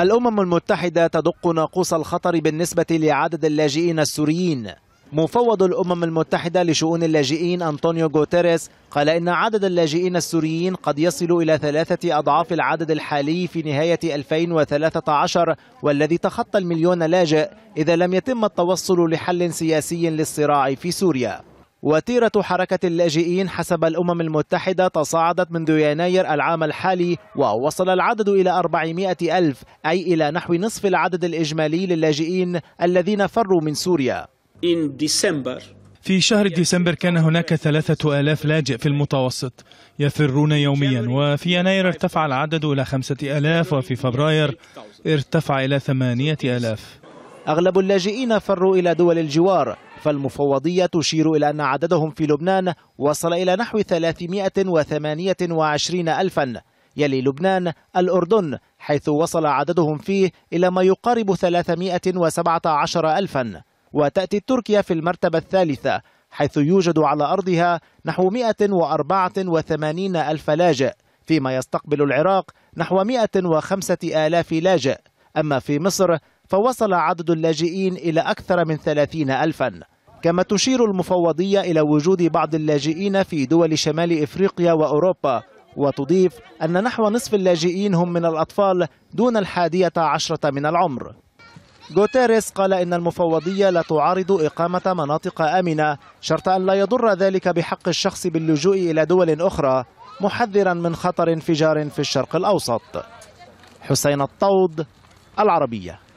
الأمم المتحدة تدق ناقوس الخطر بالنسبة لعدد اللاجئين السوريين مفوض الأمم المتحدة لشؤون اللاجئين أنطونيو غوتيريس قال إن عدد اللاجئين السوريين قد يصل إلى ثلاثة أضعاف العدد الحالي في نهاية 2013 والذي تخطى المليون لاجئ إذا لم يتم التوصل لحل سياسي للصراع في سوريا وتيرة حركة اللاجئين حسب الأمم المتحدة تصاعدت منذ يناير العام الحالي ووصل العدد إلى 400 ألف أي إلى نحو نصف العدد الإجمالي للاجئين الذين فروا من سوريا في شهر ديسمبر كان هناك ثلاثة آلاف لاجئ في المتوسط يفرون يوميا وفي يناير ارتفع العدد إلى خمسة آلاف وفي فبراير ارتفع إلى ثمانية آلاف أغلب اللاجئين فروا إلى دول الجوار فالمفوضية تشير إلى أن عددهم في لبنان وصل إلى نحو 328 ألفا يلي لبنان الأردن حيث وصل عددهم فيه إلى ما يقارب 317 ألفا وتأتي تركيا في المرتبة الثالثة حيث يوجد على أرضها نحو 184 ألف لاجئ فيما يستقبل العراق نحو 105 آلاف لاجئ أما في مصر فوصل عدد اللاجئين إلى أكثر من 30 ألفاً كما تشير المفوضية إلى وجود بعض اللاجئين في دول شمال إفريقيا وأوروبا وتضيف أن نحو نصف اللاجئين هم من الأطفال دون الحادية عشرة من العمر غوتيريس قال إن المفوضية لا تعارض إقامة مناطق آمنة شرط أن لا يضر ذلك بحق الشخص باللجوء إلى دول أخرى محذرا من خطر انفجار في الشرق الأوسط حسين الطود العربية